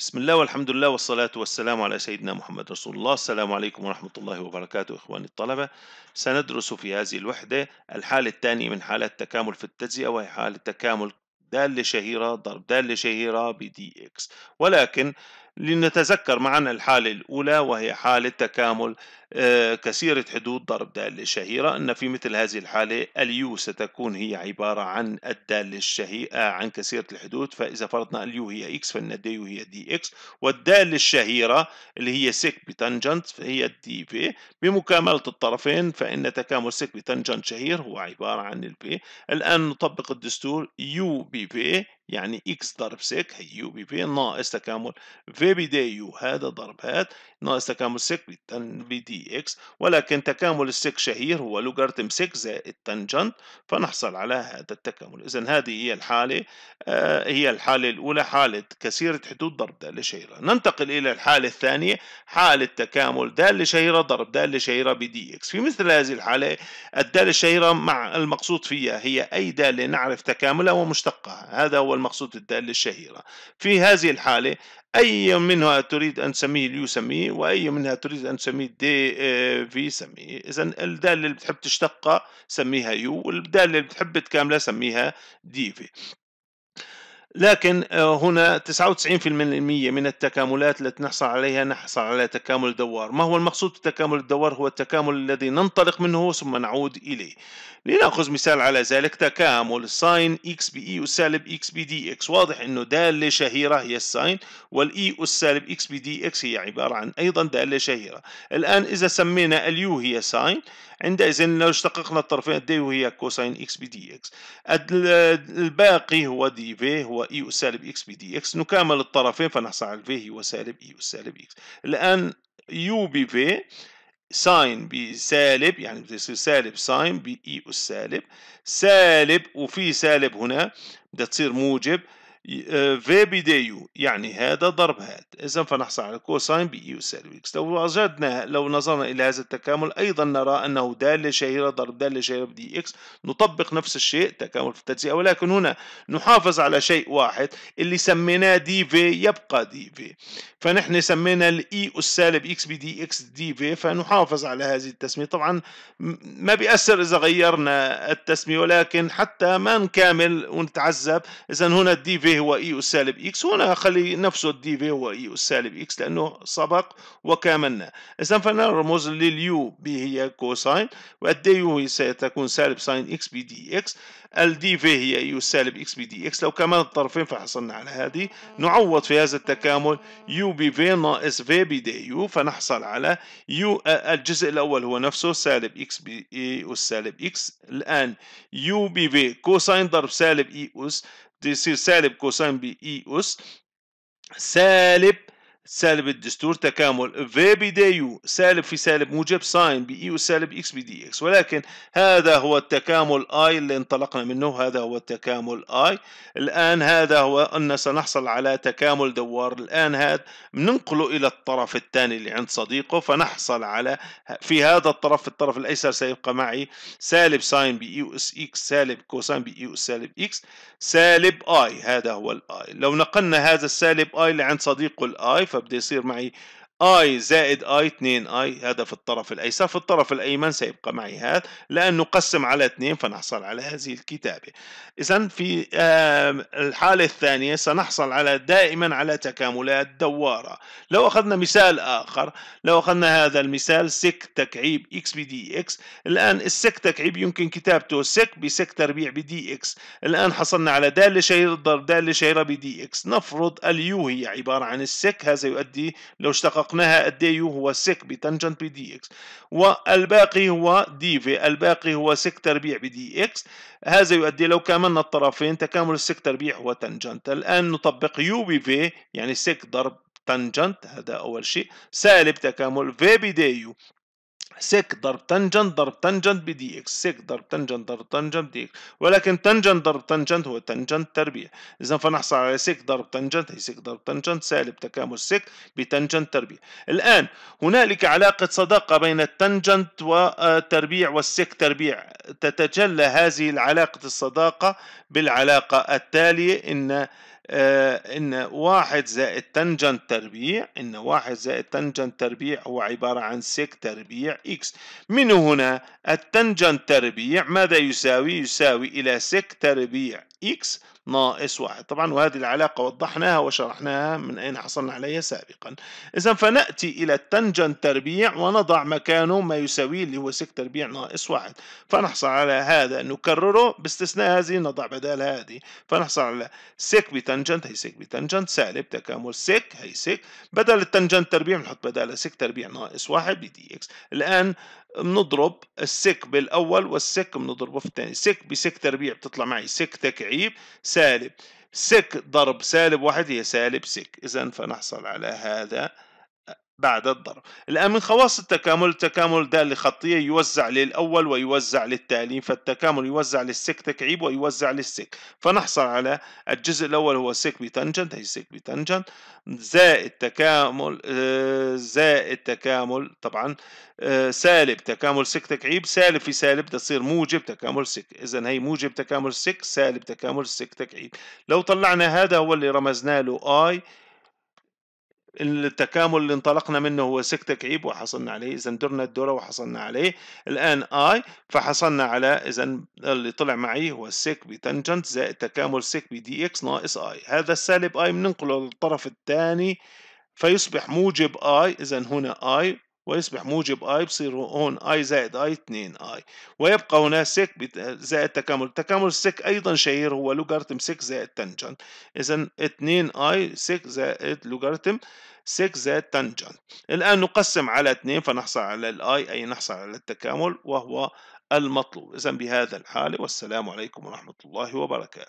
بسم الله والحمد لله والصلاة والسلام على سيدنا محمد رسول الله السلام عليكم ورحمة الله وبركاته إخواني الطلبة سندرس في هذه الوحدة الحالة الثانية من حالات تكامل في التجزئة وهي حالة تكامل دالة شهيرة ضرب دالة شهيرة بدي إكس ولكن لنتذكر معنا الحالة الأولى وهي حالة تكامل آه، كثيرة حدود ضرب دالة شهيرة أن في مثل هذه الحالة اليو ستكون هي عبارة عن الدالة الشهيرة آه، عن كثيرة الحدود فإذا فرضنا اليو هي إكس فإن ديو هي دي إكس والدالة الشهيرة اللي هي سيك بتانجنت هي الدي في بمكاملة الطرفين فإن تكامل سيك بتانجنت شهير هو عبارة عن البي الآن نطبق الدستور يو بي في يعني اكس ضرب سك يو بي في ناقص تكامل في بي دي يو هذا ضرب هات ناقص تكامل سك بي دي اكس ولكن تكامل السك شهير هو لوغارتم سك زائد تنجنت فنحصل على هذا التكامل إذا هذه هي الحالة آه هي الحالة الأولى حالة كثيرة حدود ضرب دالة شهيرة ننتقل إلى الحالة الثانية حالة تكامل دالة شهيرة ضرب دالة شهيرة بي دي اكس في مثل هذه الحالة الدالة الشهيرة مع المقصود فيها هي أي دالة نعرف تكاملها ومشتقها هذا هو المقصود الدالة الشهيرة في هذه الحالة أي منها تريد أن تسميه اليو سميه وأي منها تريد أن تسميه دي آه، في سميه إذا الدالة اللي بتحب تشتقها سميها يو والدالة اللي بتحب تكاملها سميها دي في لكن آه، هنا 99% من التكاملات التي نحصل عليها نحصل على تكامل دوار ما هو المقصود بالتكامل الدوار هو التكامل الذي ننطلق منه ثم نعود إليه لنأخذ مثال على ذلك تكامل ساين إكس بي إي والسالب إكس بي دي إكس واضح أنه دالة شهيرة هي الساين والإي والسالب إكس بي دي إكس هي عبارة عن أيضا دالة شهيرة الآن إذا سمينا اليو هي ساين عندئذ لو اشتققنا الطرفين دي وهي كوساين اكس بي دي اكس الباقي هو دي في هو اي e سالب اكس بي دي اكس نكامل الطرفين فنحصل على في هو e سالب اي يعني e سالب اكس الان يو بي في ساين بسالب يعني بده يصير سالب ساين باي اس سالب سالب وفي سالب هنا بدها تصير موجب في يو آه، يعني هذا ضرب هذا إذا فنحصل على كوساين يو يساوي إكس لو وجدنا لو نظرنا إلى هذا التكامل أيضا نرى أنه دالة شهيرة ضرب دالة شهيرة بدي إكس نطبق نفس الشيء تكامل في التجزئة ولكن هنا نحافظ على شيء واحد اللي سميناه دي في يبقى دي في فنحن سمينا الإي e أس سالب إكس بدي إكس دي في فنحافظ على هذه التسمية طبعا ما بيأثر إذا غيرنا التسمية ولكن حتى ما نكامل ونتعذب إذا هنا الدي في في هو اي اس سالب اكس هنا خلي نفسه الدي في هو اي اس سالب اكس لانه سبق وكاملنا اذا فنرمز لليو بي هي كوساين والدي يو يو ستكون سالب ساين اكس بي دي اكس الدي في هي اي اس سالب اكس بي دي اكس لو كمان الطرفين فحصلنا على هذه نعوض في هذا التكامل يو بي في ناقص في بي دي يو فنحصل على يو الجزء الاول هو نفسه سالب اكس بي اي اس سالب اكس الان يو بي في كوساين ضرب سالب اي اس يصير سالب كوسين اي أس سالب سالب الدستور تكامل في بي دي يو سالب في سالب موجب ساين بي يو e سالب اكس بي دي اكس ولكن هذا هو التكامل اي اللي انطلقنا منه هذا هو التكامل اي الان هذا هو ان سنحصل على تكامل دوار الان هذا ننقله الى الطرف الثاني اللي عند صديقه فنحصل على في هذا الطرف الطرف الايسر سيبقى معي سالب ساين بي يو اس اكس سالب كوساين بي يو e سالب اكس سالب اي هذا هو الاي لو نقلنا هذا السالب اي لعند صديقه الاي obedecer mais اي زائد اي 2 اي هذا في الطرف الايسر في الطرف الايمن سيبقى معي هذا لانه قسم على 2 فنحصل على هذه الكتابه اذا في الحاله الثانيه سنحصل على دائما على تكاملات دواره لو اخذنا مثال اخر لو اخذنا هذا المثال سك تكعيب اكس بدي اكس الان السك تكعيب يمكن كتابته سك بسك تربيع بدي اكس الان حصلنا على داله شهيره ضرب داله شهيره بدي اكس نفرض اليو هي عباره عن السك هذا يؤدي لو اشتقق انطلقناها قد ايه يو هو سيك بتنجنت بدي اكس والباقي هو دي في الباقي هو سيك تربيع بدي اكس هذا يؤدي لو كاملنا الطرفين تكامل السيك تربيع هو تنجنت الان نطبق يو بي في يعني سيك ضرب تنجنت هذا اول شيء سالب تكامل في بدي يو سك ضرب تنجنت ضرب تنجنت بدي اكس سك ضرب تنجنت ضرب تنجنت بدي اكس ولكن تنجنت ضرب تنجنت هو تنجنت تربيع اذا فنحصل على سك ضرب تنجنت هي سك ضرب تنجنت سالب تكامل سك بتنجنت تربيع الان هنالك علاقه صداقه بين التنجنت وتربيع آه، والسك تربيع تتجلى هذه العلاقه الصداقه بالعلاقه التاليه ان آه، ان واحد زائد تنجنت تربيع ان واحد زائد تنجنت تربيع هو عبارة عن سيك تربيع اكس من هنا التنجنت تربيع ماذا يساوي يساوي الى سيك تربيع اكس ناقص واحد طبعا وهذه العلاقة وضحناها وشرحناها من أين حصلنا عليها سابقا إذا فنأتي إلى التنجنت تربيع ونضع مكانه ما يساوي اللي هو سك تربيع ناقص واحد فنحصل على هذا نكرره باستثناء هذه نضع بدال هذه فنحصل على سك بتنجنت هي سك بتنجنت سالب تكامل سك هي سك بدل التنجنت تربيع بنحط بدالها سك تربيع ناقص واحد بدي إكس الآن بنضرب السك بالاول والسك بنضربه في الثاني سك بسك تربيع بتطلع معي سك تكعيب سالب سك ضرب سالب واحد هي سالب سك اذا فنحصل على هذا بعد الضرب الآن من خواص التكامل التكامل دالة خطية يوزع للأول ويوزع للتالي فالتكامل يوزع للسك تكعيب ويوزع للسك فنحصل على الجزء الأول هو سك بتنجنت هي سك بتنجنت زائد تكامل آه، زائد تكامل طبعا آه، سالب تكامل سك تكعيب سالب في سالب تصير موجب تكامل سك إذا هي موجب تكامل سك سالب تكامل سك تكعيب لو طلعنا هذا هو اللي رمزنا له I التكامل اللي انطلقنا منه هو سكت كعيب وحصلنا عليه اذا درنا الدوره وحصلنا عليه الان اي فحصلنا على اذا اللي طلع معي هو سك بتنجنت زائد تكامل سك بدي اكس ناقص اي هذا السالب اي بننقله للطرف الثاني فيصبح موجب اي اذا هنا اي ويصبح موجب اي بصير هون اي زائد اي 2 اي ويبقى هنا سك زائد تكامل تكامل السيك ايضا شهير هو لوغارتم سيك زائد تنجنت اذا 2 اي سيك زائد لوغارتم 6 زائد تنجنت الآن نقسم على 2 فنحصل على الآي أي نحصل على التكامل وهو المطلوب إذا بهذا الحال والسلام عليكم ورحمة الله وبركاته